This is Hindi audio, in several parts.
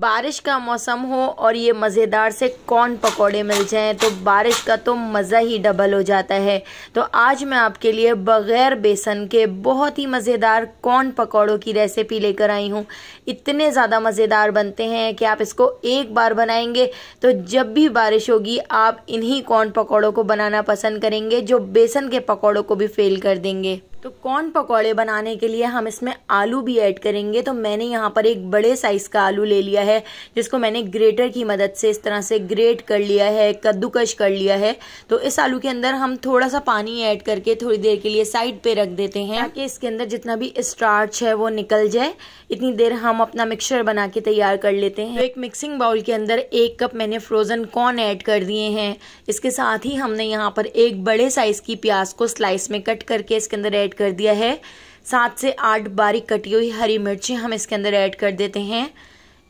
बारिश का मौसम हो और ये मज़ेदार से कौन पकोड़े मिल जाएं तो बारिश का तो मज़ा ही डबल हो जाता है तो आज मैं आपके लिए बग़ैर बेसन के बहुत ही मज़ेदार कौन पकोड़ों की रेसिपी लेकर आई हूँ इतने ज़्यादा मज़ेदार बनते हैं कि आप इसको एक बार बनाएंगे तो जब भी बारिश होगी आप इन्हीं कौन पकौड़ों को बनाना पसंद करेंगे जो बेसन के पकौड़ों को भी फेल कर देंगे तो कॉर्न पकौड़े बनाने के लिए हम इसमें आलू भी ऐड करेंगे तो मैंने यहाँ पर एक बड़े साइज़ का आलू ले लिया है जिसको मैंने ग्रेटर की मदद से इस तरह से ग्रेट कर लिया है कद्दूकश कर लिया है तो इस आलू के अंदर हम थोड़ा सा पानी ऐड करके थोड़ी देर के लिए साइड पे रख देते हैं ताकि इसके अंदर जितना भी स्टार्च है वो निकल जाए इतनी देर हम अपना मिक्सचर बना के तैयार कर लेते हैं तो एक मिक्सिंग बाउल के अंदर एक कप मैंने फ्रोज़न कॉर्न ऐड कर दिए हैं इसके साथ ही हमने यहाँ पर एक बड़े साइज़ की प्याज को स्लाइस में कट करके इसके अंदर एड कर दिया है सात से आठ बारीक कटी हुई हरी मिर्ची हम इसके अंदर ऐड कर देते हैं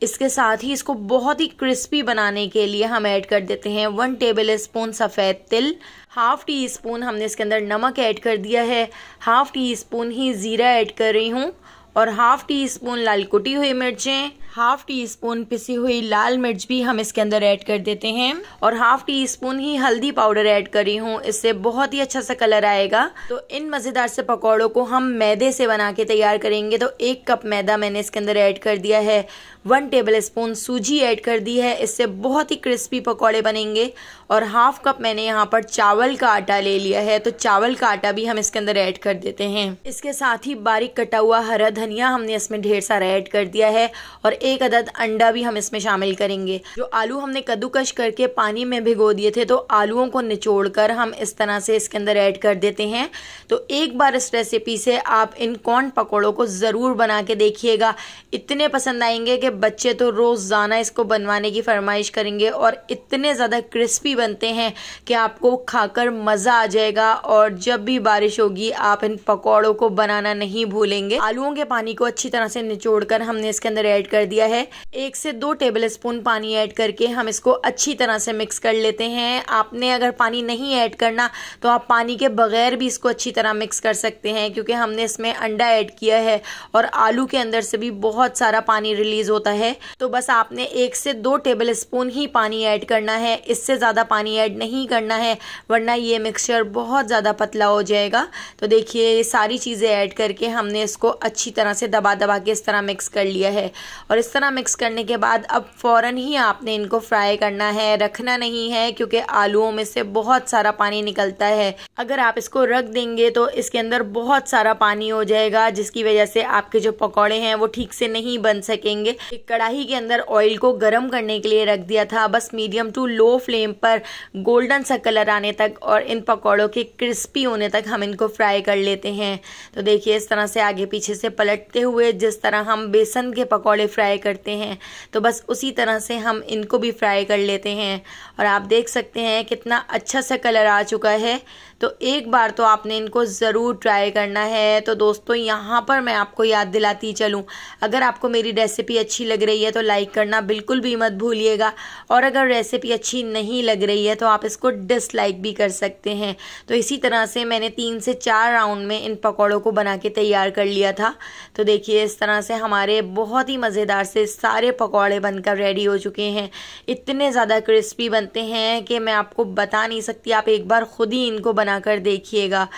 इसके साथ ही इसको बहुत ही क्रिस्पी बनाने के लिए हम ऐड कर देते हैं वन टेबल स्पून सफ़ेद तिल हाफ टी स्पून हमने इसके अंदर नमक ऐड कर दिया है हाफ टी स्पून ही ज़ीरा ऐड कर रही हूँ और हाफ टी स्पून लाल कुटी हुई मिर्चें हाफ टी स्पून पिसी हुई लाल मिर्च भी हम इसके अंदर ऐड कर देते हैं और हाफ टी स्पून ही हल्दी पाउडर ऐड करी हूँ इससे बहुत ही अच्छा सा कलर आएगा तो इन मज़ेदार से पकौड़ों को हम मैदे से बना के तैयार करेंगे तो एक कप मैदा मैंने इसके अंदर ऐड कर दिया है वन टेबल स्पून सूजी ऐड कर दी है इससे बहुत ही क्रिस्पी पकौड़े बनेंगे और हाफ कप मैंने यहाँ पर चावल का आटा ले लिया है तो चावल का आटा भी हम इसके अंदर ऐड कर देते हैं इसके साथ ही बारीक कटा हुआ हरा धनिया हमने इसमें ढेर सारा ऐड कर दिया है और एक अदद अंडा भी हम इसमें शामिल करेंगे जो आलू हमने कद्दूकश करके पानी में भिगो दिए थे तो आलुओं को निचोड़ कर हम इस तरह से इसके अंदर ऐड कर देते हैं तो एक बार इस रेसिपी से आप इन कॉर्न पकौड़ों को ज़रूर बना के देखिएगा इतने पसंद आएंगे कि बच्चे तो रोज़ाना इसको बनवाने की फरमाइश करेंगे और इतने ज़्यादा क्रिस्पी टेस्टी बनते हैं कि आपको खाकर मज़ा आ जाएगा और जब भी बारिश होगी आप इन पकौड़ों को बनाना नहीं भूलेंगे आलूओं के पानी को अच्छी तरह से निचोड़ कर हमने इसके अंदर ऐड कर दिया है एक से दो टेबल स्पून पानी ऐड करके हम इसको अच्छी तरह से मिक्स कर लेते हैं आपने अगर पानी नहीं ऐड करना तो आप पानी के बगैर भी इसको अच्छी तरह मिक्स कर सकते हैं क्योंकि हमने इसमें अंडा ऐड किया है और आलू के अंदर से भी बहुत सारा पानी रिलीज होता है तो बस आपने एक से दो टेबल स्पून ही पानी ऐड करना है इससे ज़्यादा ज़्यादा पानी ऐड नहीं करना है वरना ये मिक्सचर बहुत ज़्यादा पतला हो जाएगा तो देखिए ये सारी चीज़ें ऐड करके हमने इसको अच्छी तरह से दबा दबा के इस तरह मिक्स कर लिया है और इस तरह मिक्स करने के बाद अब फ़ौर ही आपने इनको फ्राई करना है रखना नहीं है क्योंकि आलूओं में से बहुत सारा पानी निकलता है अगर आप इसको रख देंगे तो इसके अंदर बहुत सारा पानी हो जाएगा जिसकी वजह से आपके जो पकौड़े हैं वो ठीक से नहीं बन सकेंगे एक कढ़ाई के अंदर ऑयल को गर्म करने के लिए रख दिया था बस मीडियम टू लो फ्लेम पर पर गोल्डन सा कलर आने तक और इन पकौड़ों के क्रिस्पी होने तक हम इनको फ्राई कर लेते हैं तो देखिए इस तरह से आगे पीछे से पलटते हुए जिस तरह हम बेसन के पकौड़े फ्राई करते हैं तो बस उसी तरह से हम इनको भी फ्राई कर लेते हैं और आप देख सकते हैं कितना अच्छा सा कलर आ चुका है तो एक बार तो आपने इनको ज़रूर ट्राई करना है तो दोस्तों यहाँ पर मैं आपको याद दिलाती चलूँ अगर आपको मेरी रेसिपी अच्छी लग रही है तो लाइक करना बिल्कुल भी मत भूलिएगा और अगर रेसिपी अच्छी नहीं लग रही है तो आप इसको डिसलाइक भी कर सकते हैं तो इसी तरह से मैंने तीन से चार राउंड में इन पकौड़ों को बना के तैयार कर लिया था तो देखिए इस तरह से हमारे बहुत ही मज़ेदार से सारे पकौड़े बनकर रेडी हो चुके हैं इतने ज़्यादा क्रिस्पी बनते हैं कि मैं आपको बता नहीं सकती आप एक बार ख़ुद ही इनको बनाकर देखिएगा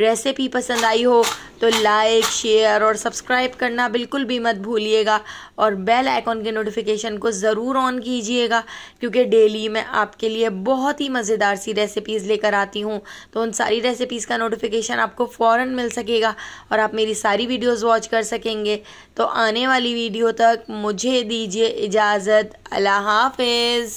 रेसिपी पसंद आई हो तो लाइक शेयर और सब्सक्राइब करना बिल्कुल भी मत भूलिएगा और बेल आइकॉन के नोटिफिकेशन को ज़रूर ऑन कीजिएगा क्योंकि डेली मैं आपके लिए बहुत ही मज़ेदार सी रेसिपीज़ लेकर आती हूँ तो उन सारी रेसिपीज़ का नोटिफिकेशन आपको फ़ौर मिल सकेगा और आप मेरी सारी वीडियोज़ वॉच कर सकेंगे तो आने वाली वीडियो तक मुझे दीजिए इजाज़त अल्लाह हाफिज़